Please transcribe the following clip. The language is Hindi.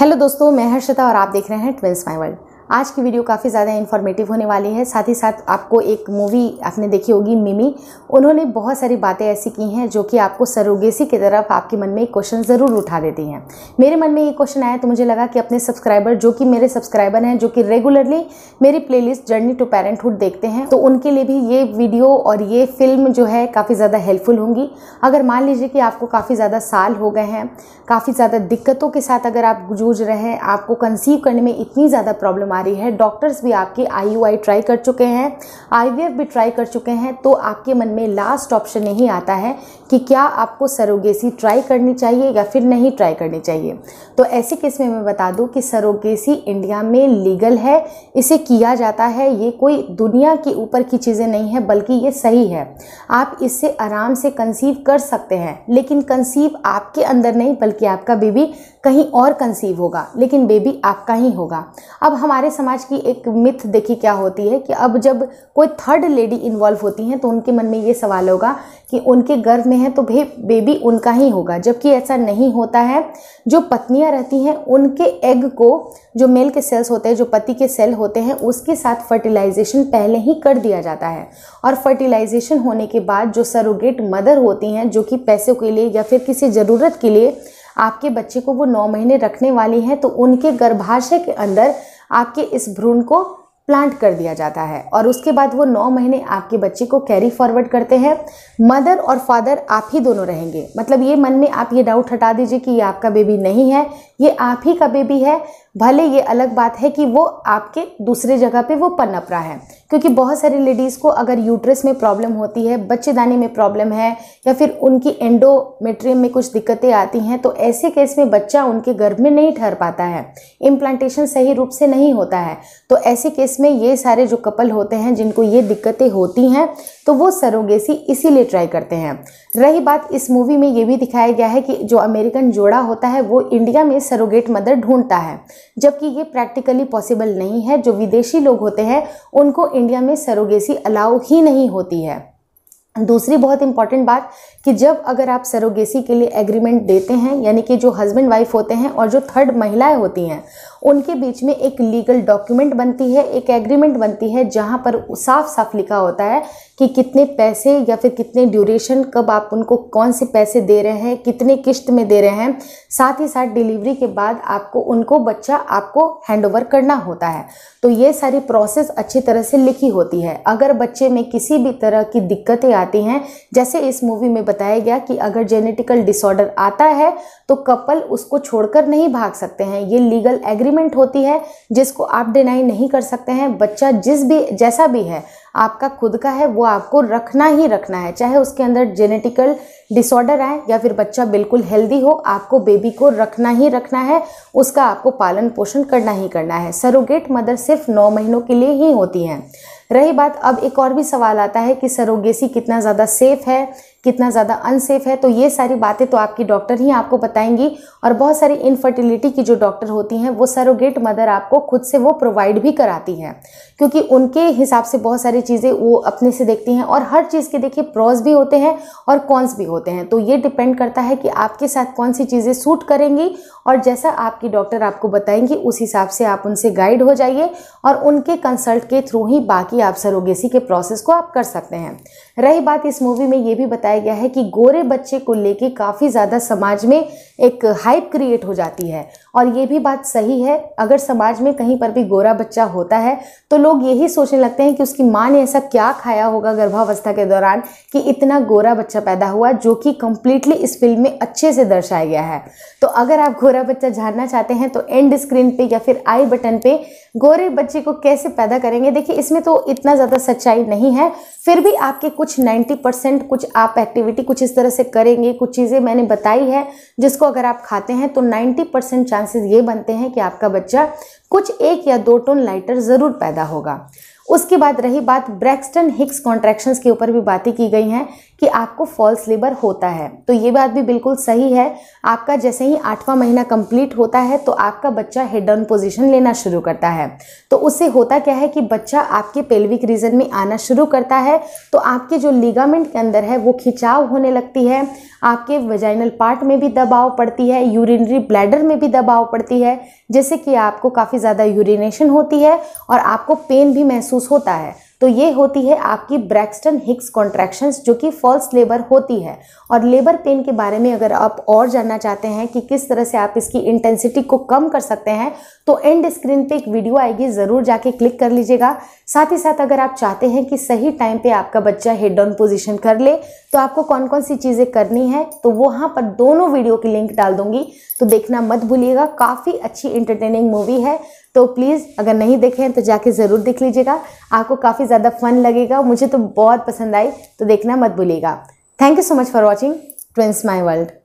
हेलो दोस्तों मैं हर्षिता और आप देख रहे हैं ट्विल्स माई वर्ल्ड आज की वीडियो काफ़ी ज़्यादा इन्फॉर्मेटिव होने वाली है साथ ही साथ आपको एक मूवी आपने देखी होगी मिमी उन्होंने बहुत सारी बातें ऐसी की हैं जो कि आपको सरोगेसी की तरफ आपके मन में एक क्वेश्चन ज़रूर उठा देती हैं मेरे मन में ये क्वेश्चन आया तो मुझे लगा कि अपने सब्सक्राइबर जो कि मेरे सब्सक्राइबर हैं जो कि रेगुलरली मेरी प्ले जर्नी टू पेरेंटहुड देखते हैं तो उनके लिए भी ये वीडियो और ये फिल्म जो है काफ़ी ज़्यादा हेल्पफुल होंगी अगर मान लीजिए कि आपको काफ़ी ज़्यादा साल हो गए हैं काफ़ी ज़्यादा दिक्कतों के साथ अगर आप जूझ रहे हैं आपको कंसीव करने में इतनी ज़्यादा प्रॉब्लम आ बीमारी है डॉक्टर्स भी आपके आई ट्राई कर चुके हैं आई भी ट्राई कर चुके हैं तो आपके मन में लास्ट ऑप्शन यही आता है कि क्या आपको सरोगेसी ट्राई करनी चाहिए या फिर नहीं ट्राई करनी चाहिए तो ऐसे केस में मैं बता दूं कि सरोगेसी इंडिया में लीगल है इसे किया जाता है ये कोई दुनिया के ऊपर की चीज़ें नहीं है बल्कि ये सही है आप इससे आराम से कंसीव कर सकते हैं लेकिन कंसीव आपके अंदर नहीं बल्कि आपका बेबी कहीं और कंसीव होगा लेकिन बेबी आपका ही होगा अब हमारे समाज की एक मिथ देखी क्या होती है कि अब जब कोई थर्ड लेडी इन्वॉल्व होती हैं तो उनके मन में ये सवाल होगा कि उनके गर्भ में है तो भाई बेबी उनका ही होगा जबकि ऐसा नहीं होता है जो पत्नियां रहती हैं उनके एग को जो मेल के सेल्स होते हैं जो पति के सेल होते हैं उसके साथ फर्टिलाइजेशन पहले ही कर दिया जाता है और फर्टिलाइजेशन होने के बाद जो सरोगेट मदर होती हैं जो कि पैसों के लिए या फिर किसी ज़रूरत के लिए आपके बच्चे को वो नौ महीने रखने वाली हैं तो उनके गर्भाशय के अंदर आपके इस भ्रूण को प्लांट कर दिया जाता है और उसके बाद वो नौ महीने आपके बच्चे को कैरी फॉरवर्ड करते हैं मदर और फादर आप ही दोनों रहेंगे मतलब ये मन में आप ये डाउट हटा दीजिए कि ये आपका बेबी नहीं है ये आप ही का बेबी है भले ये अलग बात है कि वो आपके दूसरे जगह पे वो पनप रहा है क्योंकि बहुत सारी लेडीज़ को अगर यूट्रस में प्रॉब्लम होती है बच्चेदानी में प्रॉब्लम है या फिर उनकी एंडोमेट्रियम में कुछ दिक्कतें आती हैं तो ऐसे केस में बच्चा उनके गर्भ में नहीं ठहर पाता है इम्प्लांटेशन सही रूप से नहीं होता है तो ऐसे केस इसमें ये सारे जो कपल होते हैं जिनको ये दिक्कतें होती हैं तो वो सरोगेसी इसीलिए ट्राई करते हैं रही बात इस मूवी में ये भी दिखाया गया है कि जो अमेरिकन जोड़ा होता है वो इंडिया में सरोगेट मदर ढूंढता है जबकि ये प्रैक्टिकली पॉसिबल नहीं है जो विदेशी लोग होते हैं उनको इंडिया में सरोगेसी अलाउ ही नहीं होती है दूसरी बहुत इंपॉर्टेंट बात कि जब अगर आप सरोगेसी के लिए एग्रीमेंट देते हैं यानी कि जो हस्बैंड वाइफ होते हैं और जो थर्ड महिलाएं होती हैं उनके बीच में एक लीगल डॉक्यूमेंट बनती है एक एग्रीमेंट बनती है जहाँ पर साफ साफ लिखा होता है कि कितने पैसे या फिर कितने ड्यूरेशन कब आप उनको कौन से पैसे दे रहे हैं कितने किश्त में दे रहे हैं साथ ही साथ डिलीवरी के बाद आपको उनको बच्चा आपको हैंड करना होता है तो ये सारी प्रोसेस अच्छी तरह से लिखी होती है अगर बच्चे में किसी भी तरह की दिक्कतें आती हैं जैसे इस मूवी में बताया गया कि अगर जेनेटिकल डिसऑर्डर आता है तो कपल उसको छोड़कर नहीं भाग सकते हैं ये लीगल एग्रीमेंट होती है जिसको आप डिनाई नहीं कर सकते हैं बच्चा जिस भी जैसा भी है आपका खुद का है वो आपको रखना ही रखना है चाहे उसके अंदर जेनेटिकल डिसऑर्डर आए या फिर बच्चा बिल्कुल हेल्दी हो आपको बेबी को रखना ही रखना है उसका आपको पालन पोषण करना ही करना है सरोगेट मदर सिर्फ नौ महीनों के लिए ही होती हैं रही बात अब एक और भी सवाल आता है कि सरोगेसी कितना ज़्यादा सेफ है कितना ज़्यादा अनसेफ है तो ये सारी बातें तो आपकी डॉक्टर ही आपको बताएंगी और बहुत सारी इनफर्टिलिटी की जो डॉक्टर होती हैं वो सरोगेट मदर आपको खुद से वो प्रोवाइड भी कराती हैं क्योंकि उनके हिसाब से बहुत सारी चीज़ें वो अपने से देखती हैं और हर चीज़ के देखिए प्रॉज भी होते हैं और कॉन्स भी होते हैं तो ये डिपेंड करता है कि आपके साथ कौन सी चीज़ें सूट करेंगी और जैसा आपकी डॉक्टर आपको बताएंगी उस हिसाब से आप उनसे गाइड हो जाइए और उनके कंसल्ट के थ्रू ही बाकी आप सरोगेसी के प्रोसेस को आप कर सकते हैं रही बात इस मूवी में ये भी बताया गया है कि गोरे बच्चे को लेके काफ़ी ज़्यादा समाज में एक हाइप क्रिएट हो जाती है और ये भी बात सही है अगर समाज में कहीं पर भी गोरा बच्चा होता है तो लोग यही सोचने लगते हैं कि उसकी माँ ने ऐसा क्या खाया होगा गर्भावस्था के दौरान कि इतना गोरा बच्चा पैदा हुआ जो कि कम्प्लीटली इस फिल्म में अच्छे से दर्शाया गया है तो अगर आप गोरा बच्चा जानना चाहते हैं तो एंड स्क्रीन पे या फिर आई बटन पे गोरे बच्चे को कैसे पैदा करेंगे देखिए इसमें तो इतना ज़्यादा सच्चाई नहीं है फिर भी आपके कुछ 90 परसेंट कुछ आप एक्टिविटी कुछ इस तरह से करेंगे कुछ चीज़ें मैंने बताई है जिसको अगर आप खाते हैं तो 90 परसेंट चांसेस ये बनते हैं कि आपका बच्चा कुछ एक या दो टोन लाइटर ज़रूर पैदा होगा उसके बाद रही बात ब्रैक्सटन हिक्स कॉन्ट्रैक्शंस के ऊपर भी बातें की गई हैं कि आपको फॉल्स लेबर होता है तो ये बात भी बिल्कुल सही है आपका जैसे ही आठवां महीना कंप्लीट होता है तो आपका बच्चा हेड डाउन पोजीशन लेना शुरू करता है तो उससे होता क्या है कि बच्चा आपके पेल्विक रीजन में आना शुरू करता है तो आपके जो लिगामेंट के अंदर है वो खिंचाव होने लगती है आपके वजाइनल पार्ट में भी दबाव पड़ती है यूरिनरी ब्लैडर में भी दबाव पड़ती है जैसे कि आपको काफ़ी ज़्यादा यूरिनेशन होती है और आपको पेन भी महसूस होता है तो ये होती है आपकी ब्रैक्सटन हिक्स कॉन्ट्रैक्शंस जो कि फॉल्स लेबर होती है और लेबर पेन के बारे में अगर आप और जानना चाहते हैं कि किस तरह से आप इसकी इंटेंसिटी को कम कर सकते हैं तो एंड स्क्रीन पे एक वीडियो आएगी ज़रूर जाके क्लिक कर लीजिएगा साथ ही साथ अगर आप चाहते हैं कि सही टाइम पे आपका बच्चा हेड ऑन पोजिशन कर ले तो आपको कौन कौन सी चीज़ें करनी है तो वहाँ पर दोनों वीडियो की लिंक डाल दूंगी तो देखना मत भूलिएगा काफ़ी अच्छी इंटरटेनिंग मूवी है तो प्लीज़ अगर नहीं देखें तो जाके ज़रूर देख लीजिएगा आपको काफ़ी ज़्यादा फन लगेगा मुझे तो बहुत पसंद आई तो देखना मत भूलिएगा thank you so much for watching twins my world